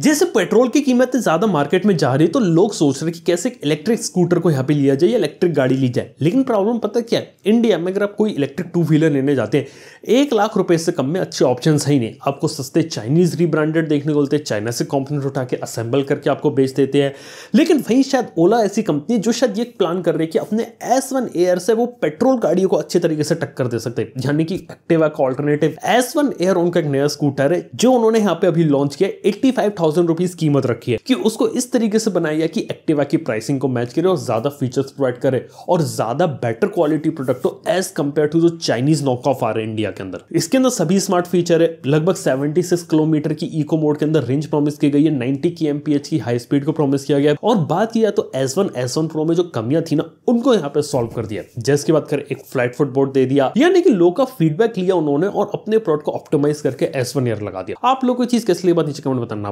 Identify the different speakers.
Speaker 1: जैसे पेट्रोल की कीमत ज्यादा मार्केट में जा रही है तो लोग सोच रहे कि कैसे इलेक्ट्रिक स्कूटर को यहाँ पे लिया जाए या इलेक्ट्रिक गाड़ी ली जाए लेकिन प्रॉब्लम पता क्या है इंडिया में अगर आप कोई इलेक्ट्रिक टू व्हीलर लेने जाते हैं एक लाख रुपए से कम में अच्छे ऑप्शन है ही नहीं आपको सस्ते चाइनीज रीब्रांडेड देखने को मिलते हैं चाइना से कॉम्पोनेंट उठा के असेंबल करके आपको बेच देते हैं लेकिन वहीं शायद ओला ऐसी कंपनी जो शायद ये प्लान कर रही है कि अपने एस वन एयर से वो पेट्रोल गाड़ियों को अच्छे तरीके से टक्कर दे सकते हैं यानी कि एक्टिवा का ऑल्टरनेटिव एस वन एयर उनका एक नया स्कूटर है जो उन्होंने यहाँ पे अभी लॉन्च किया एट्टी थाउजेंड रुपीज कीमत रखी है कि उसको इस तरीके से बनाया कि एक्टिवा की प्राइसिंग को मैच करे और ज्यादा फीचर्स प्रोवाइड करे और ज्यादा बेटर क्वालिटी प्रोडक्ट हो एज कम्पेयर टू जो चाइनीज नॉक ऑफ आ रहे इंडिया के अंदर इसके अंदर सभी स्मार्ट फीचर है लगभग 76 किलोमीटर की इको मोड के अंदर रेंज प्रॉमिस की गई है नाइनटी की एमपीएच की हाई स्पीड को प्रॉमिस किया गया है और बात किया तो S one S one pro में जो कमियां थी ना उनको यहाँ पे सॉल्व कर दिया जैसे बात करें एक फ्लैट फुट बोर्ड दे दिया यानी कि लोग का फीडबैक लिया उन्होंने और अपने प्रोडक्ट को ऑप्टिमाइज करके एस वन ईयर लगा दिया आप लोग को चीज कैसे लिए बात नीचे कमेंट बताना